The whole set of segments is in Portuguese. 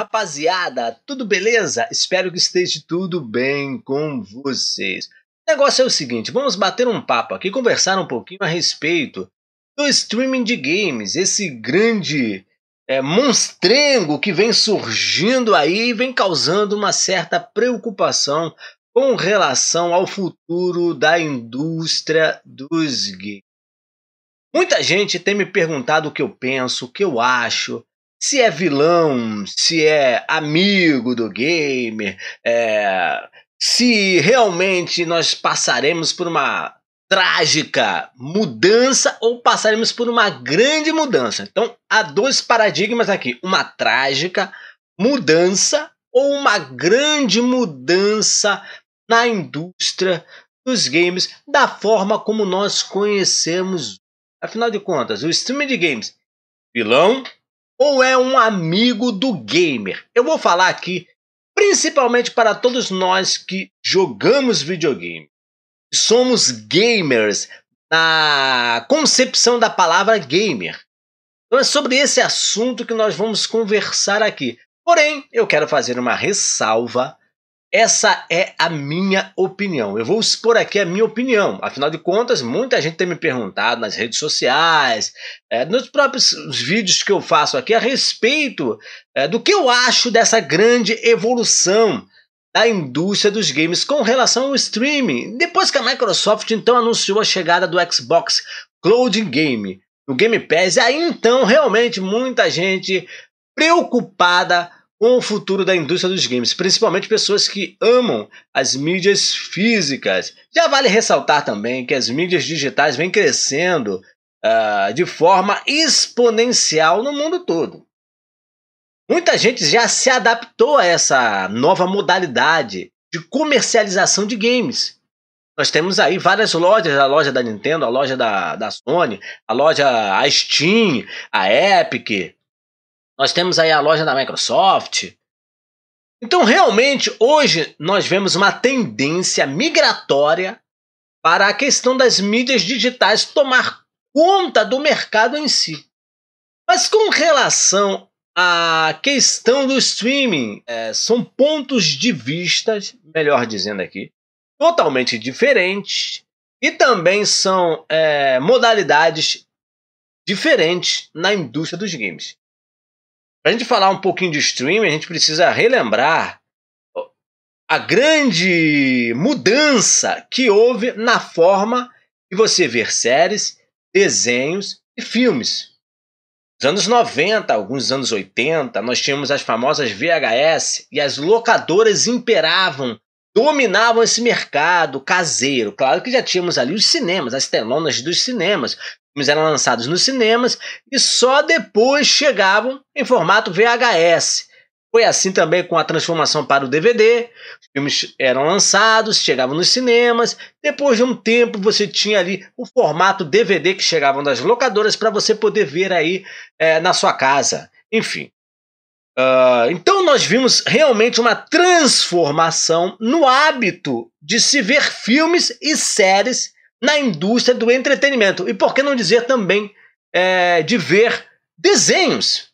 rapaziada, tudo beleza? Espero que esteja tudo bem com vocês. O negócio é o seguinte, vamos bater um papo aqui, conversar um pouquinho a respeito do streaming de games, esse grande é, monstrengo que vem surgindo aí e vem causando uma certa preocupação com relação ao futuro da indústria dos games. Muita gente tem me perguntado o que eu penso, o que eu acho, se é vilão, se é amigo do gamer, é, se realmente nós passaremos por uma trágica mudança ou passaremos por uma grande mudança. Então, há dois paradigmas aqui: uma trágica mudança ou uma grande mudança na indústria dos games, da forma como nós conhecemos. Afinal de contas, o streaming de games, vilão ou é um amigo do gamer? Eu vou falar aqui principalmente para todos nós que jogamos videogame. Somos gamers na concepção da palavra gamer. Então é sobre esse assunto que nós vamos conversar aqui. Porém, eu quero fazer uma ressalva essa é a minha opinião. Eu vou expor aqui a minha opinião. Afinal de contas, muita gente tem me perguntado nas redes sociais, é, nos próprios vídeos que eu faço aqui a respeito é, do que eu acho dessa grande evolução da indústria dos games com relação ao streaming. Depois que a Microsoft então anunciou a chegada do Xbox Cloud Game no Game Pass, aí então realmente muita gente preocupada com o futuro da indústria dos games, principalmente pessoas que amam as mídias físicas. Já vale ressaltar também que as mídias digitais vêm crescendo uh, de forma exponencial no mundo todo. Muita gente já se adaptou a essa nova modalidade de comercialização de games. Nós temos aí várias lojas, a loja da Nintendo, a loja da, da Sony, a loja a Steam, a Epic, nós temos aí a loja da Microsoft. Então, realmente, hoje nós vemos uma tendência migratória para a questão das mídias digitais tomar conta do mercado em si. Mas com relação à questão do streaming, é, são pontos de vista, melhor dizendo aqui, totalmente diferentes e também são é, modalidades diferentes na indústria dos games. Para a gente falar um pouquinho de streaming, a gente precisa relembrar a grande mudança que houve na forma de você ver séries, desenhos e filmes. Nos anos 90, alguns anos 80, nós tínhamos as famosas VHS e as locadoras imperavam, dominavam esse mercado caseiro. Claro que já tínhamos ali os cinemas, as telonas dos cinemas, filmes eram lançados nos cinemas e só depois chegavam em formato VHS. Foi assim também com a transformação para o DVD. Os filmes eram lançados, chegavam nos cinemas. Depois de um tempo, você tinha ali o formato DVD que chegavam das locadoras para você poder ver aí é, na sua casa. Enfim. Uh, então, nós vimos realmente uma transformação no hábito de se ver filmes e séries na indústria do entretenimento. E por que não dizer também é, de ver desenhos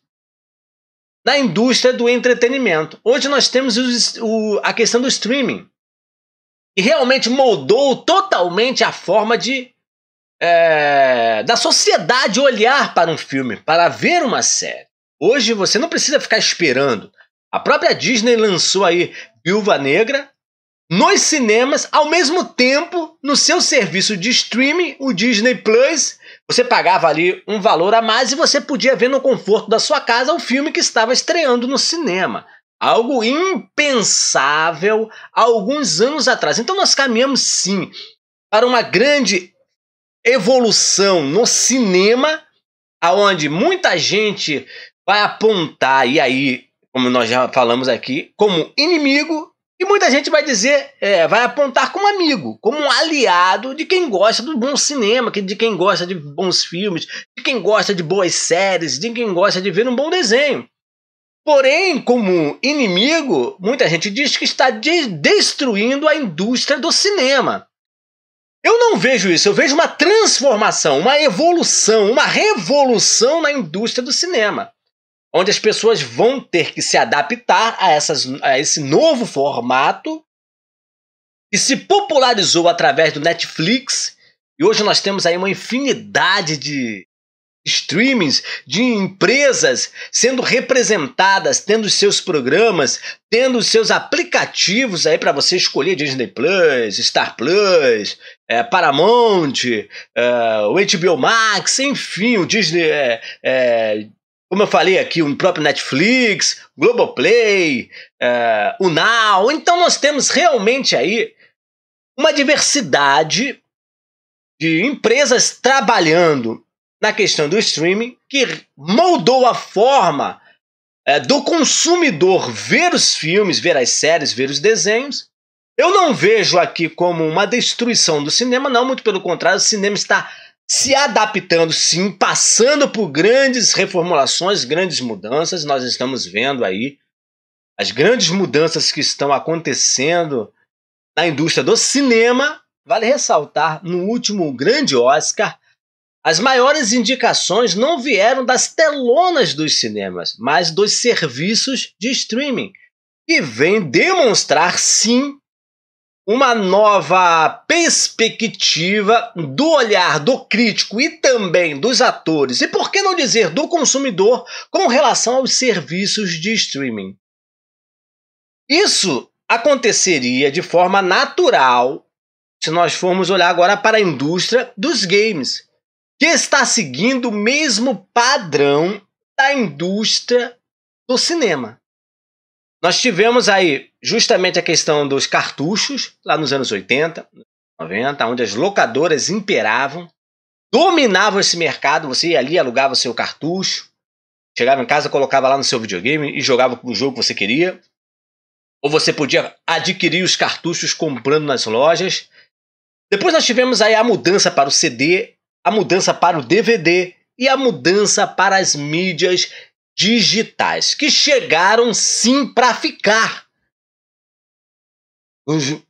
na indústria do entretenimento? Hoje nós temos o, a questão do streaming, que realmente moldou totalmente a forma de é, da sociedade olhar para um filme, para ver uma série. Hoje você não precisa ficar esperando. A própria Disney lançou aí Viúva Negra, nos cinemas, ao mesmo tempo, no seu serviço de streaming, o Disney Plus, você pagava ali um valor a mais e você podia ver no conforto da sua casa o filme que estava estreando no cinema. Algo impensável há alguns anos atrás. Então nós caminhamos sim para uma grande evolução no cinema, aonde muita gente vai apontar e aí, como nós já falamos aqui, como inimigo e muita gente vai dizer, é, vai apontar como amigo, como um aliado de quem gosta do bom cinema, de quem gosta de bons filmes, de quem gosta de boas séries, de quem gosta de ver um bom desenho. Porém, como inimigo, muita gente diz que está de destruindo a indústria do cinema. Eu não vejo isso, eu vejo uma transformação, uma evolução, uma revolução na indústria do cinema onde as pessoas vão ter que se adaptar a, essas, a esse novo formato que se popularizou através do Netflix. E hoje nós temos aí uma infinidade de streamings, de empresas sendo representadas, tendo seus programas, tendo seus aplicativos aí para você escolher Disney Plus, Star Plus, é, Paramount, é, o HBO Max, enfim, o Disney é, é como eu falei aqui, o próprio Netflix, Globoplay, uh, o Now. Então nós temos realmente aí uma diversidade de empresas trabalhando na questão do streaming que moldou a forma uh, do consumidor ver os filmes, ver as séries, ver os desenhos. Eu não vejo aqui como uma destruição do cinema, não, muito pelo contrário, o cinema está se adaptando sim, passando por grandes reformulações, grandes mudanças. Nós estamos vendo aí as grandes mudanças que estão acontecendo na indústria do cinema. Vale ressaltar, no último grande Oscar, as maiores indicações não vieram das telonas dos cinemas, mas dos serviços de streaming, que vem demonstrar sim uma nova perspectiva do olhar do crítico e também dos atores, e por que não dizer do consumidor, com relação aos serviços de streaming. Isso aconteceria de forma natural se nós formos olhar agora para a indústria dos games, que está seguindo o mesmo padrão da indústria do cinema. Nós tivemos aí justamente a questão dos cartuchos, lá nos anos 80, 90, onde as locadoras imperavam, dominavam esse mercado. Você ia ali, alugava seu cartucho, chegava em casa, colocava lá no seu videogame e jogava o jogo que você queria. Ou você podia adquirir os cartuchos comprando nas lojas. Depois nós tivemos aí a mudança para o CD, a mudança para o DVD e a mudança para as mídias digitais, que chegaram sim para ficar.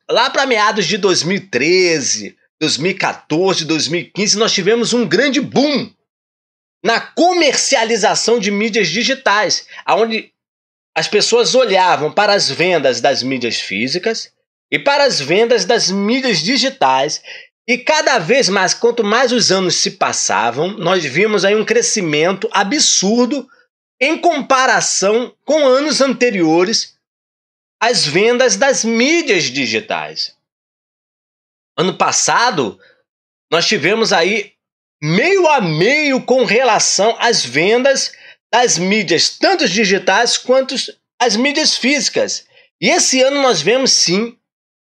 Lá para meados de 2013, 2014, 2015, nós tivemos um grande boom na comercialização de mídias digitais, onde as pessoas olhavam para as vendas das mídias físicas e para as vendas das mídias digitais. E cada vez mais, quanto mais os anos se passavam, nós vimos aí um crescimento absurdo em comparação com anos anteriores, as vendas das mídias digitais. Ano passado, nós tivemos aí meio a meio com relação às vendas das mídias, tanto digitais quanto as mídias físicas. E esse ano nós vemos sim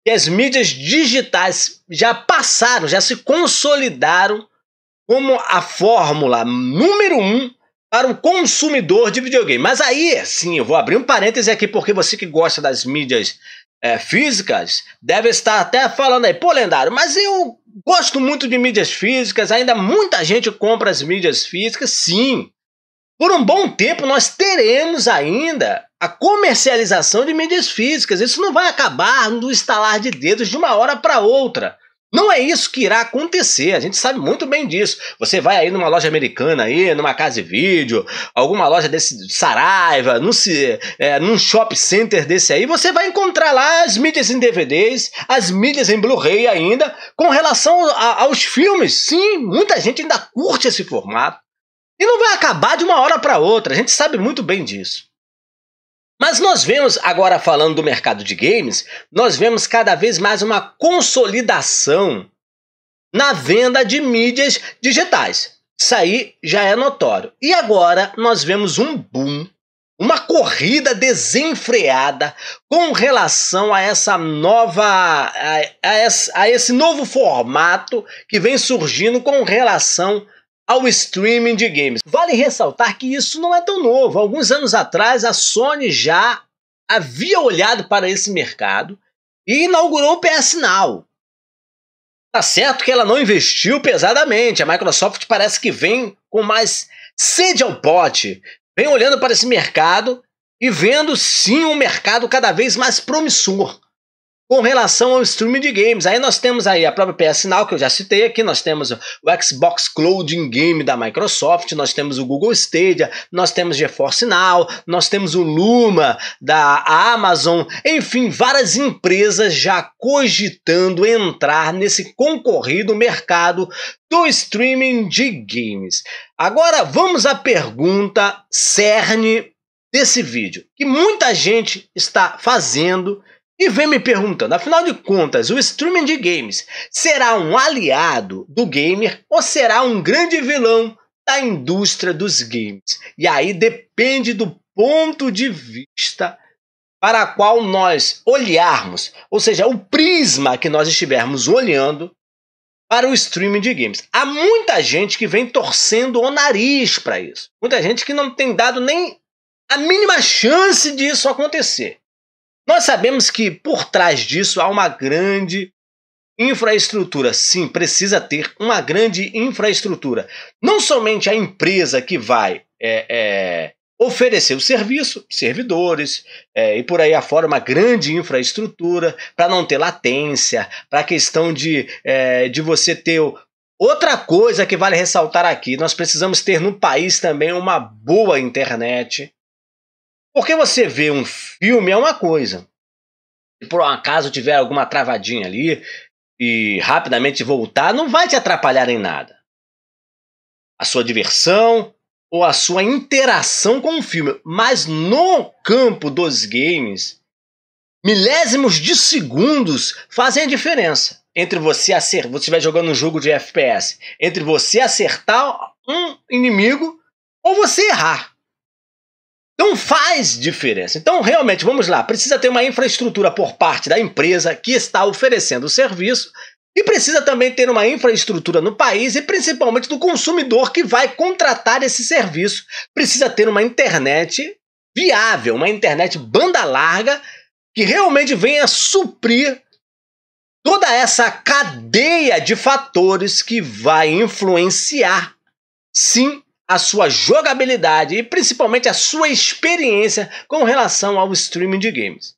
que as mídias digitais já passaram, já se consolidaram como a fórmula número um para o um consumidor de videogame. Mas aí, sim, eu vou abrir um parêntese aqui, porque você que gosta das mídias é, físicas deve estar até falando aí, pô, lendário, mas eu gosto muito de mídias físicas, ainda muita gente compra as mídias físicas, sim. Por um bom tempo nós teremos ainda a comercialização de mídias físicas. Isso não vai acabar no estalar de dedos de uma hora para outra. Não é isso que irá acontecer, a gente sabe muito bem disso. Você vai aí numa loja americana aí, numa casa de vídeo, alguma loja desse Saraiva, num, é, num shopping center desse aí, você vai encontrar lá as mídias em DVDs, as mídias em Blu-ray ainda, com relação a, aos filmes. Sim, muita gente ainda curte esse formato. E não vai acabar de uma hora para outra, a gente sabe muito bem disso. Mas nós vemos, agora falando do mercado de games, nós vemos cada vez mais uma consolidação na venda de mídias digitais. Isso aí já é notório. E agora nós vemos um boom, uma corrida desenfreada com relação a essa nova. a, a, a esse novo formato que vem surgindo com relação ao streaming de games. Vale ressaltar que isso não é tão novo. Alguns anos atrás, a Sony já havia olhado para esse mercado e inaugurou o PS Now. Tá certo que ela não investiu pesadamente. A Microsoft parece que vem com mais sede ao pote, vem olhando para esse mercado e vendo sim um mercado cada vez mais promissor. Com relação ao streaming de games, aí nós temos aí a própria PS Now, que eu já citei aqui, nós temos o Xbox Clouding Game da Microsoft, nós temos o Google Stadia, nós temos GeForce Now, nós temos o Luma da Amazon, enfim, várias empresas já cogitando entrar nesse concorrido mercado do streaming de games. Agora vamos à pergunta cerne desse vídeo, que muita gente está fazendo e vem me perguntando, afinal de contas, o streaming de games será um aliado do gamer ou será um grande vilão da indústria dos games? E aí depende do ponto de vista para qual nós olharmos, ou seja, o prisma que nós estivermos olhando para o streaming de games. Há muita gente que vem torcendo o nariz para isso. Muita gente que não tem dado nem a mínima chance disso acontecer. Nós sabemos que por trás disso há uma grande infraestrutura. Sim, precisa ter uma grande infraestrutura. Não somente a empresa que vai é, é, oferecer o serviço, servidores é, e por aí afora, uma grande infraestrutura para não ter latência, para a questão de, é, de você ter. Outra coisa que vale ressaltar aqui, nós precisamos ter no país também uma boa internet, porque você vê um filme é uma coisa. Se por um acaso tiver alguma travadinha ali e rapidamente voltar, não vai te atrapalhar em nada. A sua diversão ou a sua interação com o filme. Mas no campo dos games, milésimos de segundos fazem a diferença. Entre você acertar, você estiver jogando um jogo de FPS, entre você acertar um inimigo ou você errar. Não faz diferença. Então, realmente, vamos lá, precisa ter uma infraestrutura por parte da empresa que está oferecendo o serviço e precisa também ter uma infraestrutura no país e principalmente do consumidor que vai contratar esse serviço. Precisa ter uma internet viável, uma internet banda larga que realmente venha suprir toda essa cadeia de fatores que vai influenciar, sim, a sua jogabilidade e principalmente a sua experiência com relação ao streaming de games.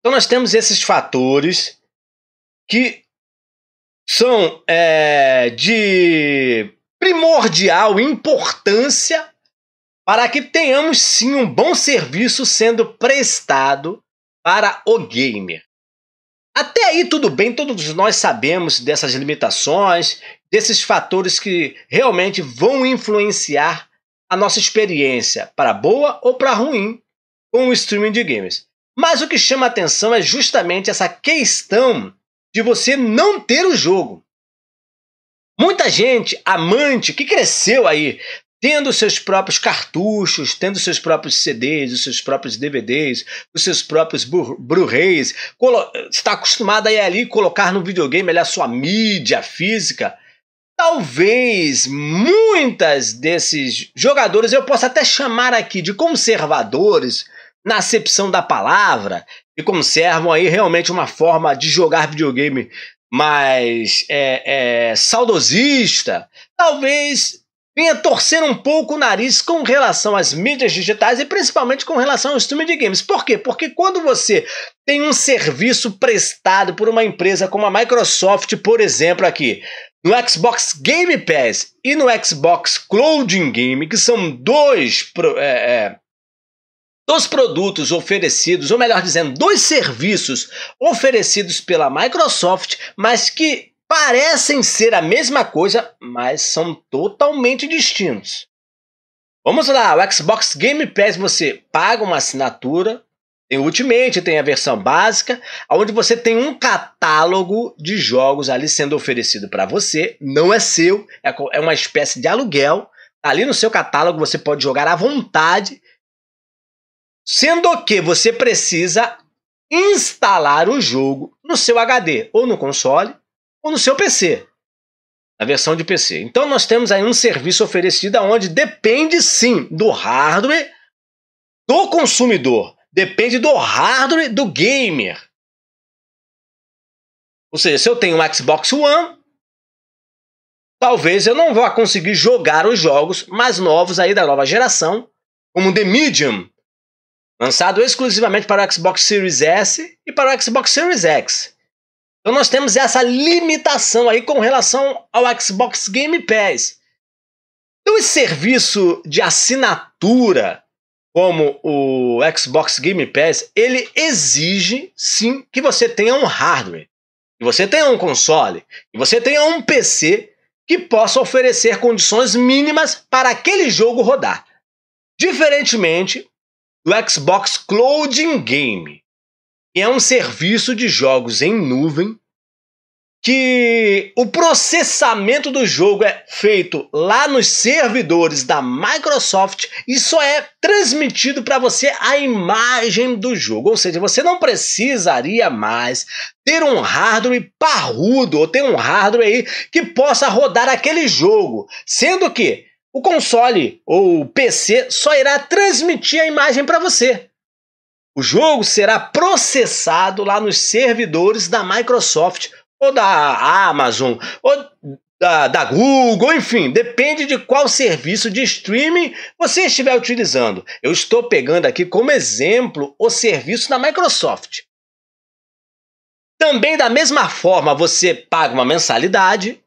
Então nós temos esses fatores que são é, de primordial importância para que tenhamos sim um bom serviço sendo prestado para o gamer. Até aí tudo bem, todos nós sabemos dessas limitações, desses fatores que realmente vão influenciar a nossa experiência, para boa ou para ruim, com o streaming de games. Mas o que chama atenção é justamente essa questão de você não ter o jogo. Muita gente, amante, que cresceu aí tendo seus próprios cartuchos, tendo seus próprios CDs, os seus próprios DVDs, os seus próprios Blu-rays, está acostumado a ir ali colocar no videogame ali a sua mídia física, talvez muitas desses jogadores eu possa até chamar aqui de conservadores na acepção da palavra e conservam aí realmente uma forma de jogar videogame mais é, é, saudosista. Talvez vinha torcendo um pouco o nariz com relação às mídias digitais e principalmente com relação ao streaming de games. Por quê? Porque quando você tem um serviço prestado por uma empresa como a Microsoft, por exemplo, aqui, no Xbox Game Pass e no Xbox Clouding Game, que são dois, é, é, produtos oferecidos, ou melhor dizendo, dois serviços oferecidos pela Microsoft, mas que parecem ser a mesma coisa, mas são totalmente distintos. Vamos lá, o Xbox Game Pass você paga uma assinatura, tem o Ultimate, tem a versão básica, onde você tem um catálogo de jogos ali sendo oferecido para você, não é seu, é, é uma espécie de aluguel. Tá ali no seu catálogo você pode jogar à vontade, sendo que você precisa instalar o jogo no seu HD ou no console ou no seu PC, na versão de PC. Então nós temos aí um serviço oferecido onde depende sim do hardware do consumidor, depende do hardware do gamer. Ou seja, se eu tenho um Xbox One, talvez eu não vá conseguir jogar os jogos mais novos aí da nova geração, como The Medium, lançado exclusivamente para o Xbox Series S e para o Xbox Series X. Então nós temos essa limitação aí com relação ao Xbox Game Pass. Então esse serviço de assinatura como o Xbox Game Pass, ele exige sim que você tenha um hardware, que você tenha um console, que você tenha um PC que possa oferecer condições mínimas para aquele jogo rodar. Diferentemente do Xbox Cloud Game, é um serviço de jogos em nuvem que o processamento do jogo é feito lá nos servidores da Microsoft e só é transmitido para você a imagem do jogo. Ou seja, você não precisaria mais ter um hardware parrudo ou ter um hardware aí que possa rodar aquele jogo, sendo que o console ou o PC só irá transmitir a imagem para você. O jogo será processado lá nos servidores da Microsoft ou da Amazon ou da, da Google, enfim, depende de qual serviço de streaming você estiver utilizando. Eu estou pegando aqui como exemplo o serviço da Microsoft. Também da mesma forma, você paga uma mensalidade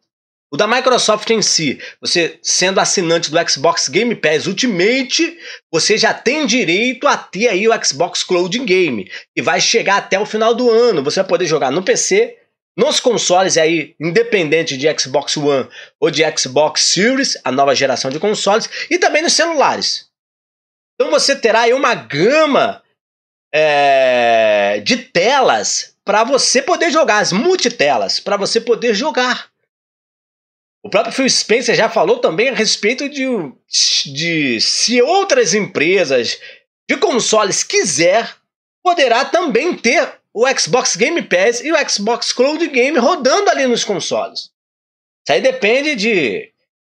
o da Microsoft em si, você sendo assinante do Xbox Game Pass Ultimate, você já tem direito a ter aí o Xbox Cloud Game, que vai chegar até o final do ano. Você vai poder jogar no PC, nos consoles aí, independente de Xbox One ou de Xbox Series, a nova geração de consoles, e também nos celulares. Então você terá aí uma gama é, de telas para você poder jogar, as multitelas, para você poder jogar. O próprio Phil Spencer já falou também a respeito de, de se outras empresas de consoles quiser, poderá também ter o Xbox Game Pass e o Xbox Cloud Game rodando ali nos consoles. Isso aí depende de,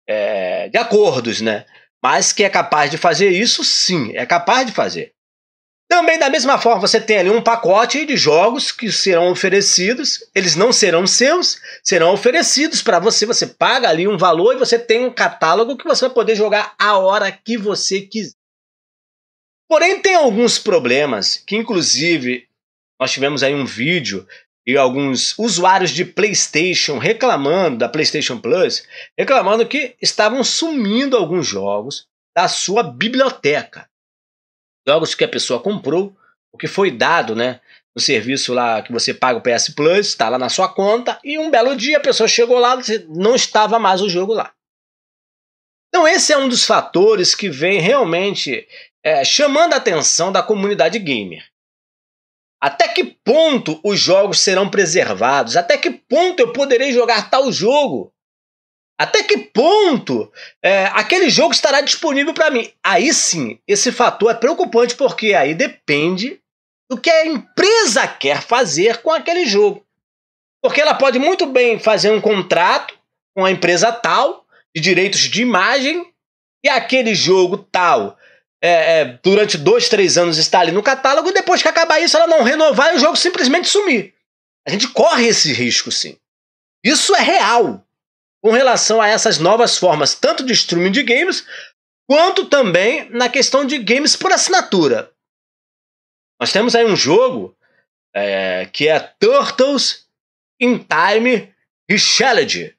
é, de acordos, né? Mas que é capaz de fazer isso, sim, é capaz de fazer. Também da mesma forma, você tem ali um pacote de jogos que serão oferecidos, eles não serão seus, serão oferecidos para você, você paga ali um valor e você tem um catálogo que você vai poder jogar a hora que você quiser. Porém, tem alguns problemas que inclusive nós tivemos aí um vídeo e alguns usuários de PlayStation reclamando da PlayStation Plus, reclamando que estavam sumindo alguns jogos da sua biblioteca jogos que a pessoa comprou, o que foi dado, né? No serviço lá que você paga o PS Plus, está lá na sua conta, e um belo dia a pessoa chegou lá, e não estava mais o jogo lá. Então, esse é um dos fatores que vem realmente é, chamando a atenção da comunidade gamer. Até que ponto os jogos serão preservados? Até que ponto eu poderei jogar tal jogo? Até que ponto é, aquele jogo estará disponível para mim? Aí sim, esse fator é preocupante porque aí depende do que a empresa quer fazer com aquele jogo. Porque ela pode muito bem fazer um contrato com a empresa tal de direitos de imagem e aquele jogo tal é, é, durante dois, três anos está ali no catálogo e depois que acabar isso ela não renovar e o jogo simplesmente sumir. A gente corre esse risco, sim. Isso é real com relação a essas novas formas, tanto de streaming de games, quanto também na questão de games por assinatura. Nós temos aí um jogo é, que é Turtles in Time Richalled.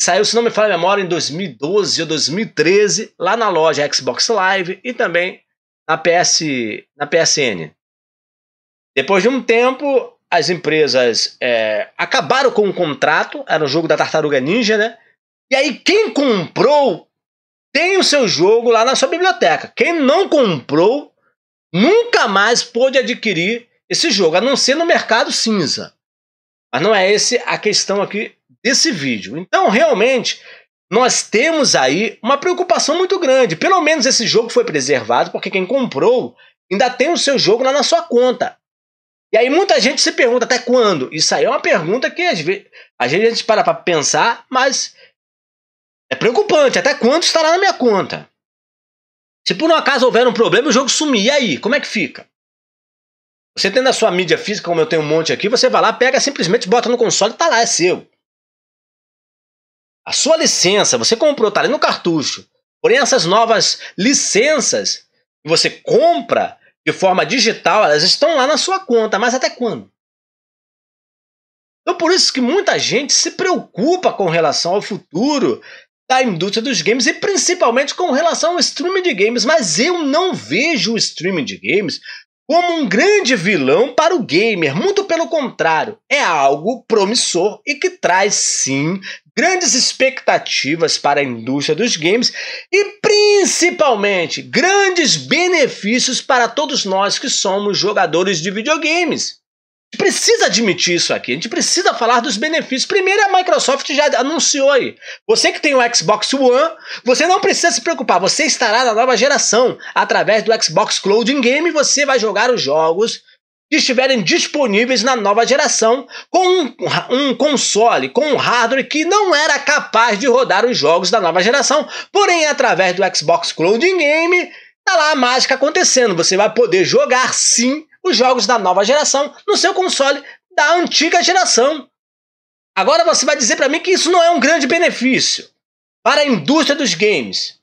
Saiu, se não me falha a memória, em 2012 ou 2013, lá na loja Xbox Live e também na, PS, na PSN. Depois de um tempo, as empresas é, acabaram com o contrato, era o jogo da Tartaruga Ninja, né? E aí, quem comprou tem o seu jogo lá na sua biblioteca. Quem não comprou nunca mais pôde adquirir esse jogo, a não ser no mercado cinza. Mas não é esse a questão aqui desse vídeo. Então, realmente, nós temos aí uma preocupação muito grande. Pelo menos esse jogo foi preservado, porque quem comprou ainda tem o seu jogo lá na sua conta. E aí muita gente se pergunta até quando? Isso aí é uma pergunta que às vezes a gente para para pensar, mas é preocupante, até quanto estará na minha conta? Se por um acaso houver um problema o jogo sumir, e aí? Como é que fica? Você tendo a sua mídia física, como eu tenho um monte aqui, você vai lá, pega, simplesmente bota no console e tá lá, é seu. A sua licença, você comprou, tá ali no cartucho. Porém, essas novas licenças que você compra de forma digital, elas estão lá na sua conta, mas até quando? Então, por isso que muita gente se preocupa com relação ao futuro da indústria dos games e principalmente com relação ao streaming de games, mas eu não vejo o streaming de games como um grande vilão para o gamer, muito pelo contrário, é algo promissor e que traz sim grandes expectativas para a indústria dos games e principalmente grandes benefícios para todos nós que somos jogadores de videogames gente precisa admitir isso aqui, a gente precisa falar dos benefícios. Primeiro, a Microsoft já anunciou aí. Você que tem o Xbox One, você não precisa se preocupar, você estará na nova geração. Através do Xbox Cloud Game, você vai jogar os jogos que estiverem disponíveis na nova geração com um, um console, com um hardware que não era capaz de rodar os jogos da nova geração. Porém, através do Xbox Cloud Game, tá lá a mágica acontecendo. Você vai poder jogar sim os jogos da nova geração no seu console da antiga geração. Agora você vai dizer para mim que isso não é um grande benefício para a indústria dos games.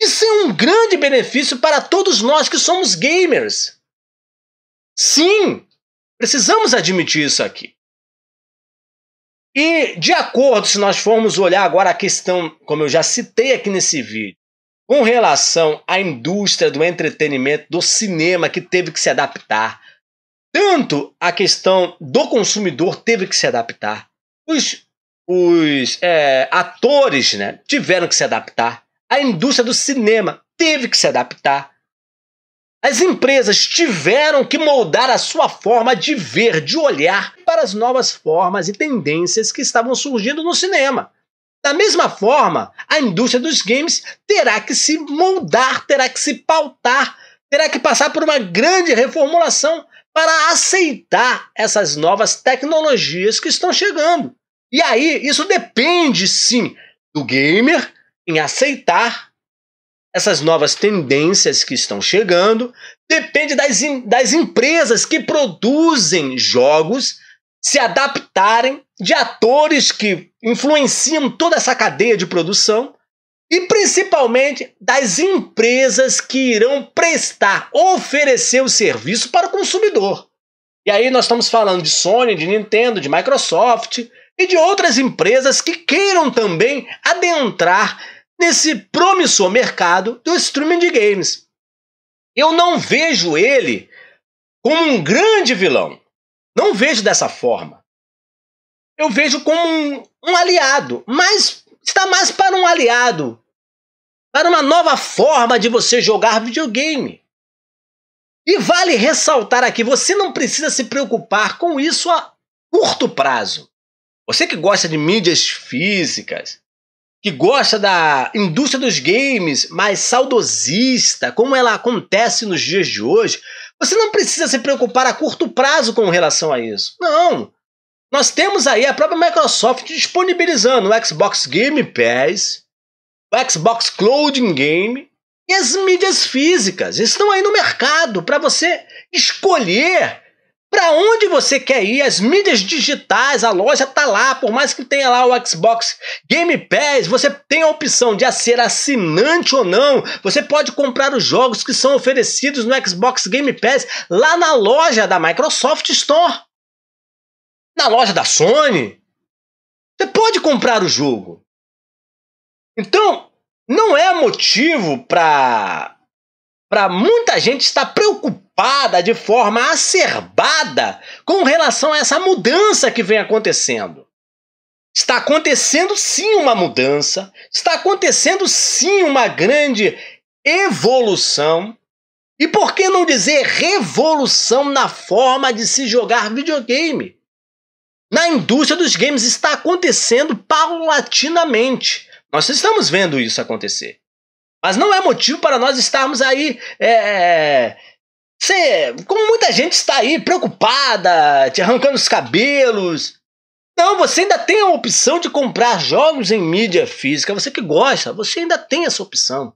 Isso é um grande benefício para todos nós que somos gamers. Sim, precisamos admitir isso aqui. E de acordo, se nós formos olhar agora a questão, como eu já citei aqui nesse vídeo, com relação à indústria do entretenimento, do cinema, que teve que se adaptar, tanto a questão do consumidor teve que se adaptar, os, os é, atores né, tiveram que se adaptar, a indústria do cinema teve que se adaptar, as empresas tiveram que moldar a sua forma de ver, de olhar para as novas formas e tendências que estavam surgindo no cinema. Da mesma forma, a indústria dos games terá que se moldar, terá que se pautar, terá que passar por uma grande reformulação para aceitar essas novas tecnologias que estão chegando. E aí, isso depende sim do gamer em aceitar essas novas tendências que estão chegando, depende das, das empresas que produzem jogos se adaptarem, de atores que influenciam toda essa cadeia de produção e principalmente das empresas que irão prestar, oferecer o serviço para o consumidor. E aí nós estamos falando de Sony, de Nintendo, de Microsoft e de outras empresas que queiram também adentrar nesse promissor mercado do streaming de games. Eu não vejo ele como um grande vilão. Não vejo dessa forma eu vejo como um, um aliado, mas está mais para um aliado, para uma nova forma de você jogar videogame. E vale ressaltar aqui, você não precisa se preocupar com isso a curto prazo. Você que gosta de mídias físicas, que gosta da indústria dos games mais saudosista, como ela acontece nos dias de hoje, você não precisa se preocupar a curto prazo com relação a isso. Não! Nós temos aí a própria Microsoft disponibilizando o Xbox Game Pass, o Xbox Cloud Game e as mídias físicas estão aí no mercado para você escolher para onde você quer ir, as mídias digitais, a loja está lá, por mais que tenha lá o Xbox Game Pass, você tem a opção de ser assinante ou não. Você pode comprar os jogos que são oferecidos no Xbox Game Pass lá na loja da Microsoft Store. Na loja da Sony, você pode comprar o jogo. Então, não é motivo para para muita gente estar preocupada de forma acerbada com relação a essa mudança que vem acontecendo. Está acontecendo sim uma mudança, está acontecendo sim uma grande evolução. E por que não dizer revolução na forma de se jogar videogame? na indústria dos games está acontecendo paulatinamente. Nós estamos vendo isso acontecer. Mas não é motivo para nós estarmos aí. É, como muita gente está aí preocupada, te arrancando os cabelos. Não, você ainda tem a opção de comprar jogos em mídia física. Você que gosta, você ainda tem essa opção.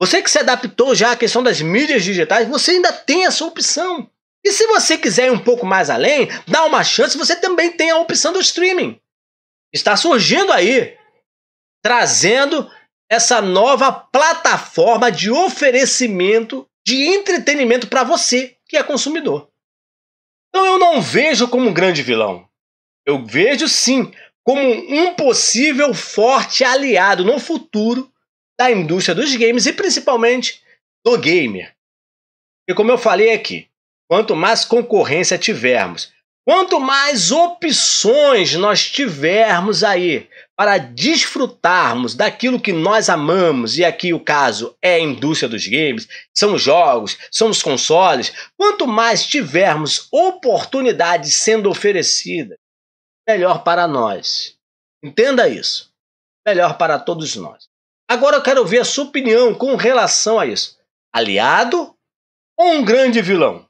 Você que se adaptou já à questão das mídias digitais, você ainda tem essa opção. E se você quiser ir um pouco mais além, dá uma chance, você também tem a opção do streaming. Está surgindo aí, trazendo essa nova plataforma de oferecimento de entretenimento para você, que é consumidor. Então eu não vejo como um grande vilão. Eu vejo sim como um possível forte aliado no futuro da indústria dos games e principalmente do gamer. E como eu falei aqui, Quanto mais concorrência tivermos, quanto mais opções nós tivermos aí para desfrutarmos daquilo que nós amamos, e aqui o caso é a indústria dos games, são os jogos, são os consoles, quanto mais tivermos oportunidades sendo oferecidas, melhor para nós. Entenda isso. Melhor para todos nós. Agora eu quero ver a sua opinião com relação a isso. Aliado ou um grande vilão?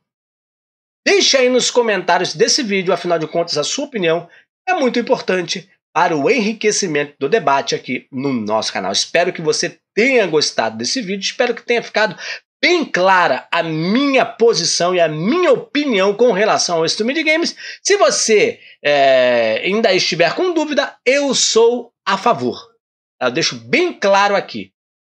Deixe aí nos comentários desse vídeo, afinal de contas, a sua opinião é muito importante para o enriquecimento do debate aqui no nosso canal. Espero que você tenha gostado desse vídeo, espero que tenha ficado bem clara a minha posição e a minha opinião com relação ao streaming de games. Se você é, ainda estiver com dúvida, eu sou a favor. Eu deixo bem claro aqui.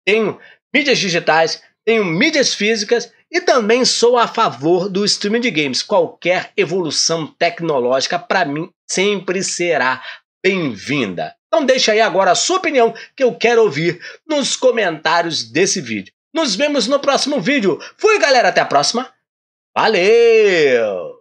Tenho mídias digitais, tenho mídias físicas e também sou a favor do streaming de games. Qualquer evolução tecnológica, para mim, sempre será bem-vinda. Então deixa aí agora a sua opinião que eu quero ouvir nos comentários desse vídeo. Nos vemos no próximo vídeo. Fui, galera, até a próxima. Valeu!